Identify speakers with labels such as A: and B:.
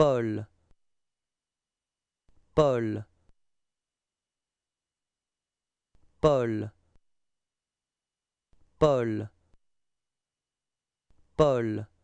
A: Paul Paul Paul Paul Paul